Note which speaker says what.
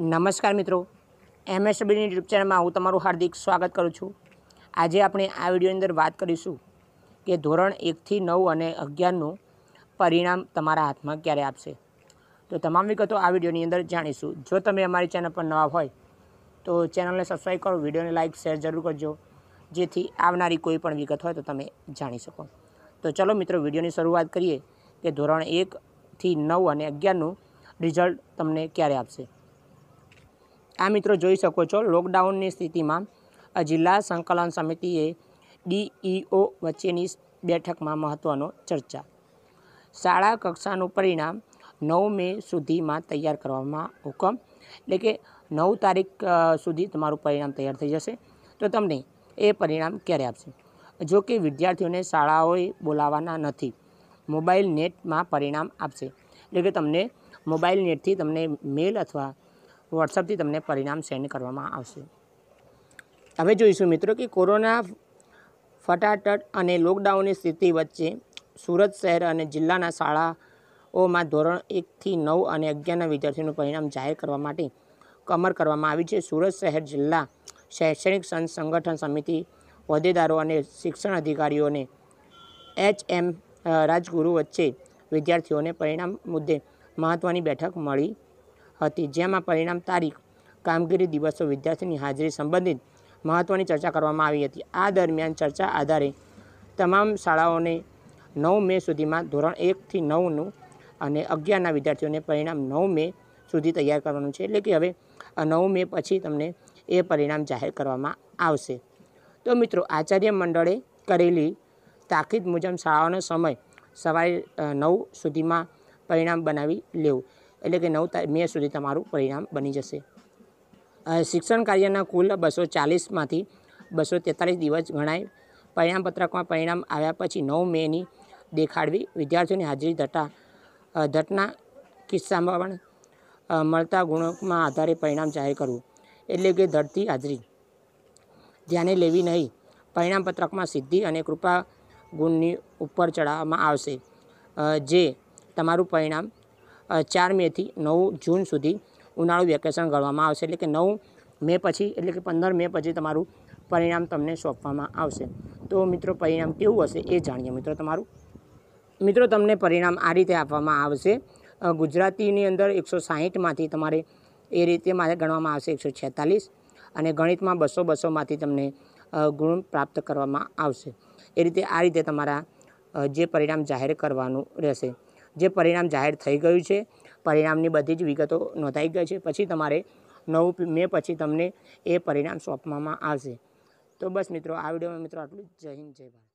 Speaker 1: નમસ્કાર મિત્રો એમએસબીની યુટ્યુબ ચેનલમાં હું તમારું હાર્દિક સ્વાગત કરું છું આજે આપણે આ વિડીયોની અંદર વાત કરીશું કે ધોરણ એકથી નવ અને અગિયારનું પરિણામ તમારા હાથમાં ક્યારે આપશે તો તમામ વિગતો આ વિડીયોની અંદર જાણીશું જો તમે અમારી ચેનલ પર નવા હોય તો ચેનલને સબસ્ક્રાઈબ કરો વિડીયોને લાઇક શેર જરૂર કરજો જેથી આવનારી કોઈ પણ વિગત હોય તો તમે જાણી શકો તો ચલો મિત્રો વિડીયોની શરૂઆત કરીએ કે ધોરણ એકથી નવ અને અગિયારનું રિઝલ્ટ તમને ક્યારે આપશે આ મિત્રો જોઈ શકો છો લોકડાઉનની સ્થિતિમાં જિલ્લા સંકલન સમિતિએ ડીઈઓ વચ્ચેની બેઠકમાં મહત્ત્વનો ચર્ચા શાળા કક્ષાનું પરિણામ નવ મે સુધીમાં તૈયાર કરવામાં હુકમ એટલે કે નવ તારીખ સુધી તમારું પરિણામ તૈયાર થઈ જશે તો તમને એ પરિણામ ક્યારે આપશે જો કે વિદ્યાર્થીઓને શાળાઓએ બોલાવાના નથી મોબાઈલ નેટમાં પરિણામ આપશે એટલે કે તમને મોબાઈલ નેટથી તમને મેલ અથવા વોટ્સઅપથી તમને પરિણામ સેન્ડ કરવામાં આવશે હવે જોઈશું મિત્રો કે કોરોના ફટાટટ અને લોકડાઉનની સ્થિતિ વચ્ચે સુરત શહેર અને જિલ્લાના શાળાઓમાં ધોરણ એકથી નવ અને અગિયારના વિદ્યાર્થીઓનું પરિણામ જાહેર કરવા માટે કમર કરવામાં આવી છે સુરત શહેર જિલ્લા શૈક્ષણિક સંઘ સંગઠન સમિતિ હોદ્દેદારો અને શિક્ષણ અધિકારીઓને એચ એમ રાજગુરુ વચ્ચે વિદ્યાર્થીઓને પરિણામ મુદ્દે મહત્ત્વની બેઠક મળી હતી જેમાં પરિણામ તારીખ કામગીરી દિવસો વિદ્યાર્થીની હાજરી સંબંધિત મહત્ત્વની ચર્ચા કરવામાં આવી હતી આ દરમિયાન ચર્ચા આધારે તમામ શાળાઓને નવ મે સુધીમાં ધોરણ એકથી નવનું અને અગિયારના વિદ્યાર્થીઓને પરિણામ નવ મે સુધી તૈયાર કરવાનું છે એટલે કે હવે નવ મે પછી તમને એ પરિણામ જાહેર કરવામાં આવશે તો મિત્રો આચાર્ય મંડળે કરેલી તાકીદ મુજબ શાળાઓનો સમય સવારે નવ સુધીમાં પરિણામ બનાવી લેવું એટલે કે નવ મે સુધી તમારું પરિણામ બની જશે શિક્ષણ કાર્યના કુલ બસો ચાલીસમાંથી બસો તેતાલીસ દિવસ ગણાય પરિણામપત્રકમાં પરિણામ આવ્યા પછી નવ મેની દેખાડવી વિદ્યાર્થીઓની હાજરી ધટા ધટના કિસ્સામાં પણ મળતા ગુણોમાં આધારે પરિણામ જાહેર કરવું એટલે કે ધડતી હાજરી ધ્યાને લેવી નહીં પરિણામપત્રકમાં સિદ્ધિ અને કૃપા ગુણની ઉપર ચડાવવામાં આવશે જે તમારું પરિણામ ચાર મેથી નવ જૂન સુધી ઉનાળું વેકેશન ગણવામાં આવશે એટલે કે નવ મે પછી એટલે કે પંદર મે પછી તમારું પરિણામ તમને સોંપવામાં આવશે તો મિત્રો પરિણામ કેવું હશે એ જાણીએ મિત્રો તમારું મિત્રો તમને પરિણામ આ રીતે આપવામાં આવશે ગુજરાતીની અંદર એકસો સાહીઠમાંથી તમારે એ રીતે મારે ગણવામાં આવશે એકસો છેતાલીસ અને ગણિતમાં બસો બસોમાંથી તમને ગુણ પ્રાપ્ત કરવામાં આવશે એ રીતે આ રીતે તમારા જે પરિણામ જાહેર કરવાનું રહેશે જે પરિણામ જાહેર થઈ ગયું છે પરિણામની બધી જ વિગતો નોંધાઈ ગઈ છે પછી તમારે નવું મે પછી તમને એ પરિણામ સોંપવામાં આવશે તો બસ મિત્રો આ વિડીયોમાં મિત્રો આટલું જય હિન્દ જય ભારત